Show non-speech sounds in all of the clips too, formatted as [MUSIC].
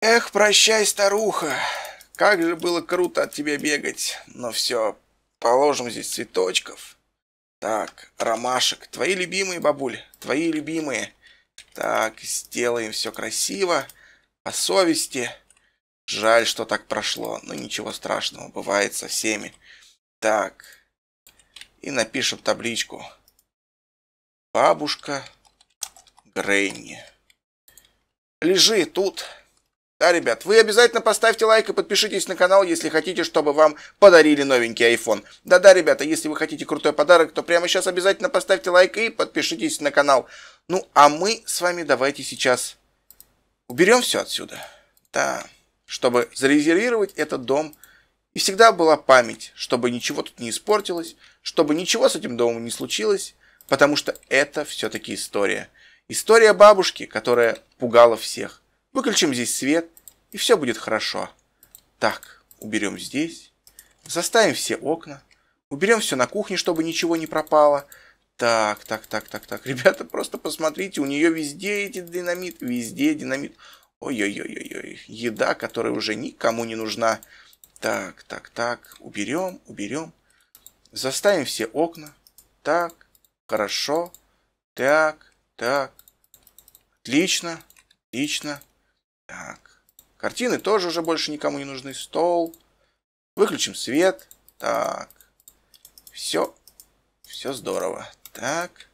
Эх, прощай, старуха. Как же было круто от тебя бегать. Но ну все, положим здесь цветочков. Так, ромашек. Твои любимые, бабуль. Твои любимые. Так, сделаем все красиво. По совести. Жаль, что так прошло. Но ничего страшного. Бывает со всеми. Так. И напишем табличку. Бабушка Грейни. Лежи тут. Да, ребят, вы обязательно поставьте лайк и подпишитесь на канал, если хотите, чтобы вам подарили новенький iPhone. Да-да, ребята, если вы хотите крутой подарок, то прямо сейчас обязательно поставьте лайк и подпишитесь на канал. Ну, а мы с вами давайте сейчас уберем все отсюда. Да, чтобы зарезервировать этот дом. И всегда была память, чтобы ничего тут не испортилось, чтобы ничего с этим домом не случилось, потому что это все-таки история. История бабушки, которая пугала всех – Выключим здесь свет, и все будет хорошо. Так, уберем здесь. Заставим все окна. Уберем все на кухне, чтобы ничего не пропало. Так, так, так, так, так. [LAUGHS] Ребята, просто посмотрите, у нее везде эти динамит, везде динамит. Ой-ой-ой-ой-ой. Еда, которая уже никому не нужна. Так, так, так. Уберем, уберем. Заставим все окна. Так, хорошо. Так, так. Отлично, отлично. Так. Картины тоже уже больше никому не нужны. Стол. Выключим свет. Так. Все. Все здорово. Так.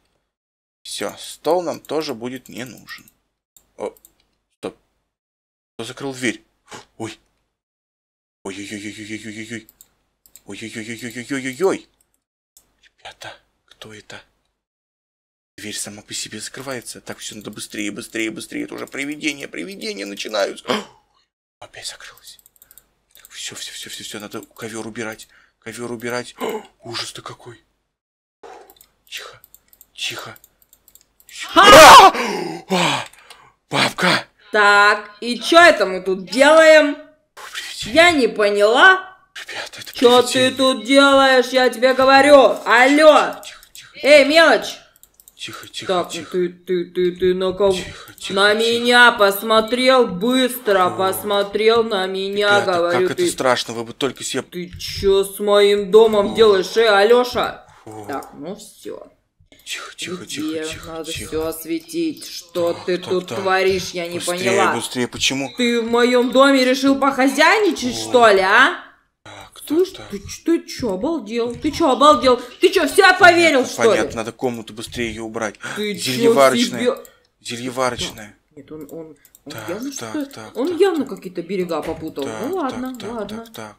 Все. Стол нам тоже будет не нужен. О, стоп. Кто закрыл дверь? Ой. Ой-ой-ой-ой-ой-ой-ой-ой. Ой-ой-ой-ой-ой-ой-ой-ой. Ребята, кто это? Дверь сама по себе закрывается. Так, все надо быстрее, быстрее, быстрее. Это уже привидения, привидения начинаются. [GASPS] Опять закрылось. Так, все, все, все, все, все, надо ковер убирать. Ковер убирать. [GASPS] Ужас-то какой. Тихо, тихо. [GASPS] А! Бабка! Так, и чё это мы тут делаем? Я не поняла. Ребята, это Чё ты тут делаешь, я тебе говорю? Алло! Эй, мелочь! Тихо, тихо, так, тихо. Ты, ты, ты, ты на кого? Тихо, тихо, на тихо. меня посмотрел быстро, О, посмотрел на меня, ребята, говорю. Как ты... это страшно, вы бы только себе. Ты чё с моим домом О. делаешь, э, Алёша? Фу. Так, ну все. Тихо, тихо, Где? тихо, тихо. Надо тихо. все осветить. Что так, ты так, тут так. творишь, я не поняла. Быстрее, быстрее, почему? Ты в моем доме решил похозяйничать, О. что ли, а? Потому что... Ты, ты чё, обалдел? Ты что? обалдел? Ты что? вся поверил, понятно, что понятно, ли? надо комнату быстрее ее убрать. Ты Зельеварочная. Себе... Зельеварочная. Нет, он, он, он так, явно, так, что так, он так, явно так, какие-то берега попутал. Так, ну ладно, так, ладно. Так, так, так.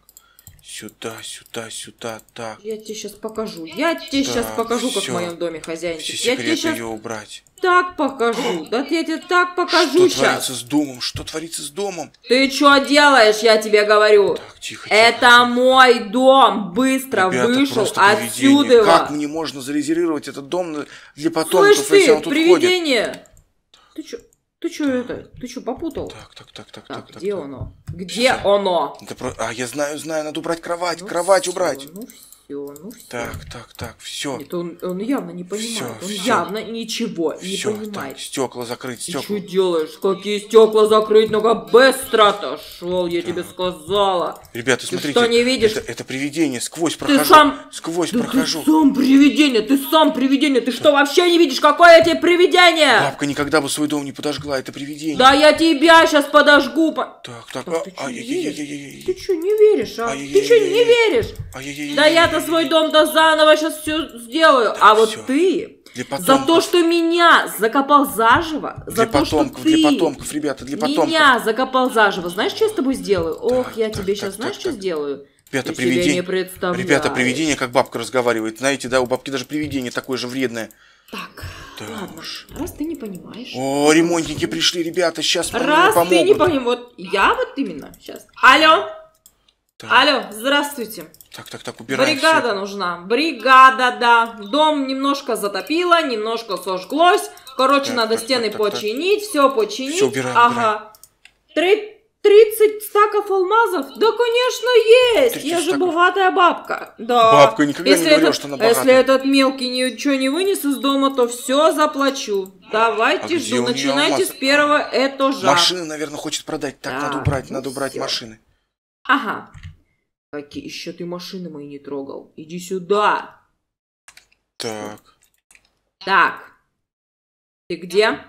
Сюда, сюда, сюда, так. Я тебе сейчас покажу. Я тебе так, сейчас покажу, как все. в моем доме хозяин. Все я тебе сейчас... убрать. Так покажу. Да я тебе так покажу что сейчас. Что творится с домом? Что творится с домом? Ты что делаешь, я тебе говорю? Так, тихо, тихо. Это мой дом. Быстро Ребята, вышел отсюда. Как мне можно зарезервировать этот дом для потомков, Слышь если ты, он тут привидение. ходит? Ты что? Ты что это? Ты что, попутал? Так, так, так, так, а, так. Где оно? Где оно? А, я знаю, знаю, надо убрать кровать, ну кровать убрать. Ну все, ну все. Так, так, так, все. Нет, он, он явно не понимает. Всё, он всё. явно ничего всё, не понимает. Так, стекла закрыть, стекла. Ты что делаешь? Какие стекла закрыть? Ну-ка быстро-то шел, я так. тебе сказала. Ребята, ты смотрите. что не видишь? Это, это привидение, сквозь ты прохожу. Ты сам... Сквозь да прохожу. ты сам привидение, ты сам привидение. Ты что, вообще не видишь, какое это привидение? Бабка никогда бы свой дом не подожгла, это привидение. Да я тебя сейчас подожгу. Так, так, так а, ты а, что, а, не веришь? Ты что, не веришь, а? Ты что, не веришь? Да я-то это свой дом до заново, сейчас все сделаю. Да а все. вот ты для за то, что меня закопал заживо, для за потомков, то, что ты для потомков, ребята, для потомков. Меня закопал заживо. Знаешь, что я с тобой сделаю? Да, Ох, я так, тебе так, сейчас, так, знаешь, так, что так. сделаю? Ребята, ты привидение. Ребята, привидение, как бабка разговаривает. Знаете, да, у бабки даже привидение такое же вредное. Так, так. ладно, раз ты не понимаешь. О, ремонтники пришли, ребята, сейчас раз помогут. ты не понимаешь, вот я вот именно сейчас. Алло, так. Алло, здравствуйте. Так, так, так, убираем. Бригада все. нужна. Бригада, да. Дом немножко затопило, немножко сожглось. Короче, так, надо так, стены так, починить, так. все починить. Все убираем, ага. Три 30 стаков алмазов? Да, конечно, есть! Я же стаков. богатая бабка. Да. Бабка никогда если не говорила, этот, что она богатая. Если этот мелкий ничего не вынес из дома, то все заплачу. Давайте а жду. Начинайте с первого этажа. Машины, наверное, хочет продать. Так, да, надо убрать, надо ну, убрать все. машины. Ага. Аки, еще ты машины мои не трогал. Иди сюда. Так. Так. Ты где?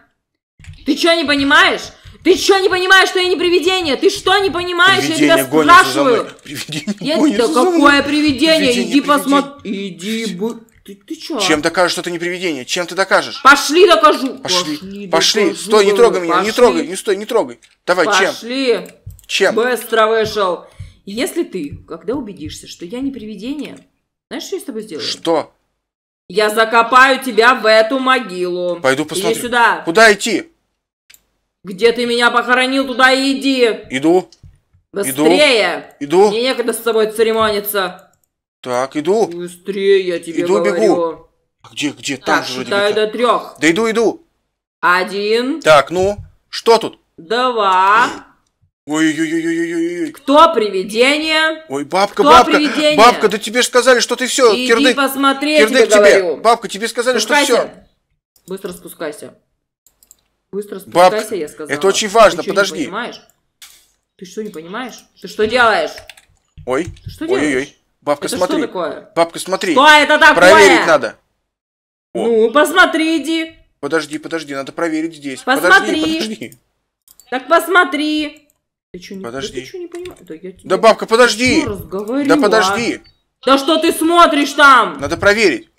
Ты что не понимаешь? Ты что не понимаешь, что я не привидение? Ты что не понимаешь? Привидение я тебя спрашиваю. Привидение Да какое привидение? привидение Иди посмотри. Иди бы. Ты, ты чё? Чем докажешь, что ты не привидение? Чем ты докажешь? Пошли докажу. Пошли. Пошли. Докажу, Стой, не трогай меня. Пошли. Не трогай. Не стой, не трогай. Давай, Пошли. чем? Пошли. Чем? Быстро вышел. Если ты, когда убедишься, что я не привидение, знаешь, что я с тобой сделаю? Что? Я закопаю тебя в эту могилу. Пойду посмотрю. Иди сюда. Куда идти? Где ты меня похоронил, туда и иди. Иду. Быстрее. Иду. Мне некогда с тобой церемониться. Так, иду. Быстрее, я тебе иду, говорю. бегу. А где, где? Там так, же считаю до трех. Да иду, иду. Один. Так, ну, что тут? Два. Ой-ой-ой-ой-ой-ой. Кто привидение? Ой, бабка, Кто бабка, привидение? бабка, да тебе же сказали, что ты все, Иди кирдык. посмотри, я тебе, тебе. Говорю. Бабка, тебе сказали, спускайся. что все. Быстро спускайся. Быстро спускайся, бабка, я сказала. это очень важно, ты подожди. Что, не понимаешь? Ты что, не понимаешь? Ты что делаешь? Ой, ой-ой-ой. Бабка, это смотри. Что такое? Бабка, смотри. Что это такое? Проверить надо. О. Ну, посмотри, иди. Подожди, подожди, надо проверить здесь. Посмотри. Подожди, подожди. Так посмотри. Ты что, не... Подожди. Да ты что, не понимаешь? Да, я... да бабка, подожди! Да подожди! Да что ты смотришь там? Надо проверить.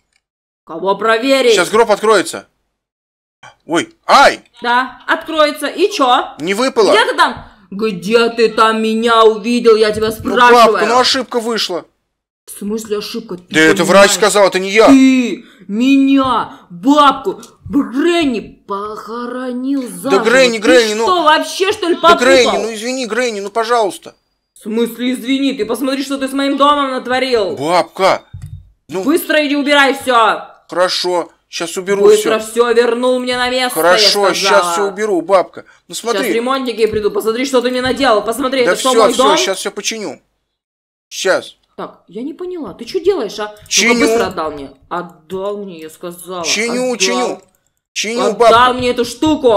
Кого проверить? Сейчас гроб откроется. Ой, ай! Да, откроется. И чё? Не выпало. Где ты там? Где ты там меня увидел? Я тебя спрашиваю. Ну, бабка, ну ошибка вышла. В смысле ошибка? Ты да понимаешь? это врач сказал, это не я. Ты меня, бабку, Грэнни похоронил заживо. Да Грэнни, Грэнни, ну... что, вообще, что ли, попутал? Да Грэнни, ну извини, Грэнни, ну пожалуйста. В смысле, извини, ты посмотри, что ты с моим домом натворил. Бабка, ну... Быстро иди убирай все. Хорошо, сейчас уберу все Быстро все. вернул мне на место, Хорошо, сейчас все уберу, бабка. Ну смотри. Сейчас ремонтники приду, посмотри, что ты мне наделал, посмотри, да это все, что, мой все, дом? сейчас все починю. Сейчас. Так, я не поняла, ты что делаешь, а? Чиню. Ну быстро отдал мне. Отдал мне, я сказала. Чиню, отдал. чиню. Чиню Отдал бабку. Отдал мне эту штуку.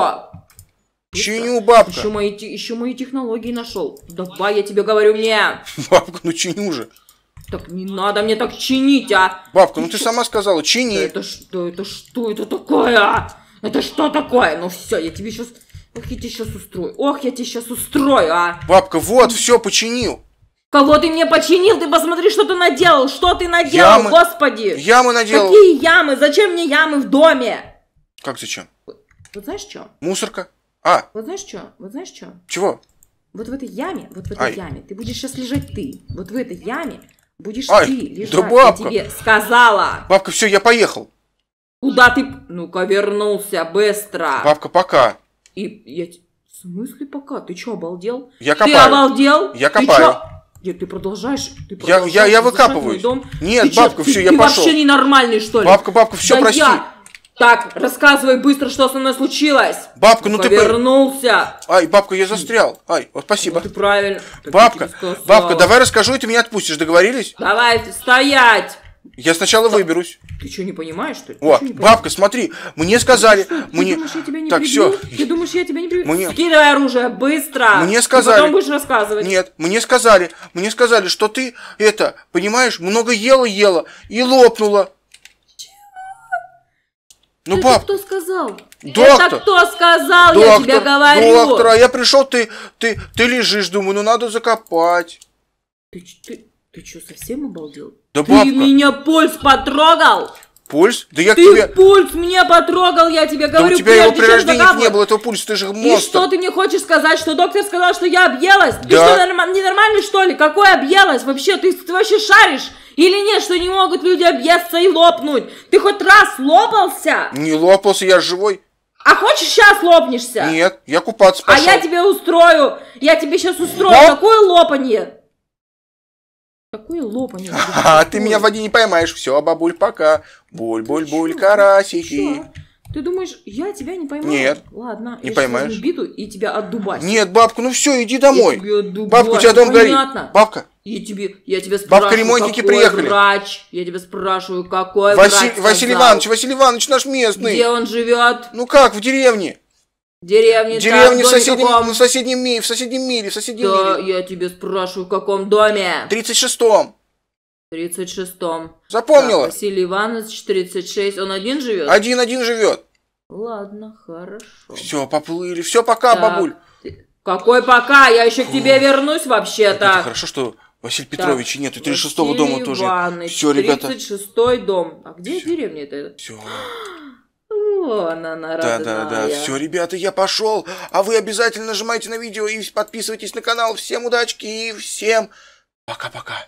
Чиню бабка. Еще мои, еще мои технологии нашел. Давай, я тебе говорю мне. [LAUGHS] Бабка, ну чиню же. Так не надо мне так чинить, а. Бабка, ну ты, ты сама сказала, чини. Да это что, это что это такое? А? Это что такое? Ну все, я тебе сейчас... Ох, я тебе сейчас устрою. Ох, я тебе сейчас устрою, а. Бабка, вот, все, починил. Кого ты мне починил? Ты посмотри, что ты наделал. Что ты наделал, ямы. господи. Ямы наделал. Какие ямы? Зачем мне ямы в доме? Как зачем? Вот, вот знаешь что? Мусорка. А. Вот знаешь что? Вот знаешь что? Чего? Вот в этой яме, вот в этой Ай. яме, ты будешь сейчас лежать ты. Вот в этой яме будешь Ай, ты лежать. Да бабка. Я тебе сказала. Бабка, все, я поехал. Куда ты? Ну-ка, вернулся быстро. Бабка, пока. И я... В смысле пока? Ты что, обалдел? Я копаю. Ты обалдел? Я копаю. Ты Нет, ты продолжаешь. Ты продолжаешь я, я, я выкапываю. Нет, ты бабка, чё, все, ты, я ты пошел. Ты вообще ненормальный, что ли? Бабка, бабка, все, да прости. Я... Так, рассказывай быстро, что со мной случилось. Бабка, ну Повернулся. ты... Повернулся. Ай, бабка, я застрял. Ай, вот спасибо. Вот ну, ты правильно. бабка, бабка, давай расскажу, и ты меня отпустишь, договорились? Давай, стоять. Я сначала Сто... выберусь. Ты что, не понимаешь, что ли? О, бабка, смотри, мне сказали... Ты, что, ты мне... думаешь, я тебя не так, все. Ты думаешь, я тебя не прибью? Мне... Скидывай оружие, быстро. Мне сказали... Ты потом будешь рассказывать. Нет, мне сказали, мне сказали, что ты, это, понимаешь, много ела-ела и лопнула. Ну, это пап, кто сказал? Доктор, это кто сказал, доктор, я тебе говорю. Доктор, а я пришел, ты, ты, ты лежишь, думаю, ну надо закопать. Ты, ты, ты что, совсем обалдел? Да, ты бабка. меня пульс потрогал? Пульс? Да я ты тебе... пульс мне потрогал, я тебе говорю, у тебя его при рождении не было, этого пульса, ты же монстр. И что ты мне хочешь сказать, что доктор сказал, что я объелась? Да. Ты что, ненормальный что ли? Какой объелась? Вообще, ты, ты вообще шаришь? Или нет, что не могут люди объесться и лопнуть? Ты хоть раз лопался? Не лопался, я живой. А хочешь сейчас лопнешься? Нет, я купаться пошел. А я тебе устрою, я тебе сейчас устрою Но... такое лопанье. Какое лопанье. А, ты меня в воде не поймаешь. Все, бабуль, пока. Буль-буль-буль, карасики. Что? Ты думаешь, я тебя не поймаю? Нет. Ладно, не я поймаешь. биту и тебя отдубасю. Нет, бабка, ну все, иди домой. Я отдубасю. Бабка, у тебя дом Понятно. Бабка. Я тебе, я тебя спрашиваю, Бабка ремонтники какой приехали. врач. Я тебя спрашиваю, какой Васи... врач. Василий Иванович, Василий Иванович наш местный. Где он живет? Ну как, в деревне. Деревне, деревне так, в, соседнем, каком? в соседнем мире, в соседнем мире, в соседнем да, мире. я тебе спрашиваю, в каком доме? В 36-м тридцать шестом. Запомнила? Так, Василий Иванович, 36. Он один живет? Один-один живет. Ладно, хорошо. Все, поплыли. Все, пока, так. бабуль. Какой пока? Я еще к тебе вернусь вообще-то. Хорошо, что Василий Петрович нет, и 36-го дома тоже. Иванович, все, ребята. 36-й дом. А где деревня это? Все. Вон она, родная. Да, да, да. Все, ребята, я пошел. А вы обязательно нажимайте на видео и подписывайтесь на канал. Всем удачки и всем пока-пока.